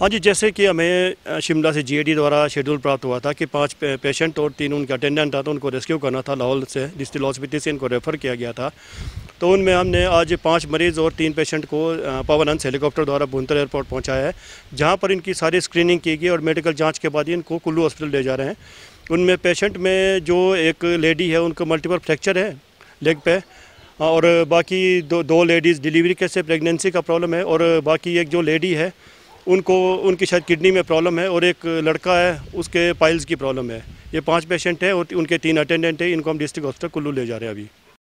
हाँ जी जैसे कि हमें शिमला से जीएडी द्वारा शेड्यूल प्राप्त हुआ था कि पांच पेशेंट और तीन उनका अटेंडेंट था तो उनको रेस्क्यू करना था लाहौल से डिस्ट्रिक्ट हॉस्पिटल से इनको रेफ़र किया गया था तो उनमें हमने आज पांच मरीज़ और तीन पेशेंट को हंस हेलीकॉप्टर द्वारा भुंतर एयरपोर्ट पहुँचाया है जहाँ पर इनकी सारी स्क्रीनिंग की गई और मेडिकल जाँच के बाद इनको कुल्लू हॉस्पिटल ले जा रहे हैं उनमें पेशेंट में जो एक लेडी है उनको मल्टीपल फ्रैक्चर है लेग पे और बाकी दो दो लेडीज़ डिलीवरी कैसे प्रेगनेंसी का प्रॉब्लम है और बाकी एक जो लेडी है उनको उनकी शायद किडनी में प्रॉब्लम है और एक लड़का है उसके पाइल्स की प्रॉब्लम है ये पांच पेशेंट है और उनके तीन अटेंडेंट है इनको हम डिस्ट्रिक्ट हॉस्पिटल कुल्लू ले जा रहे हैं अभी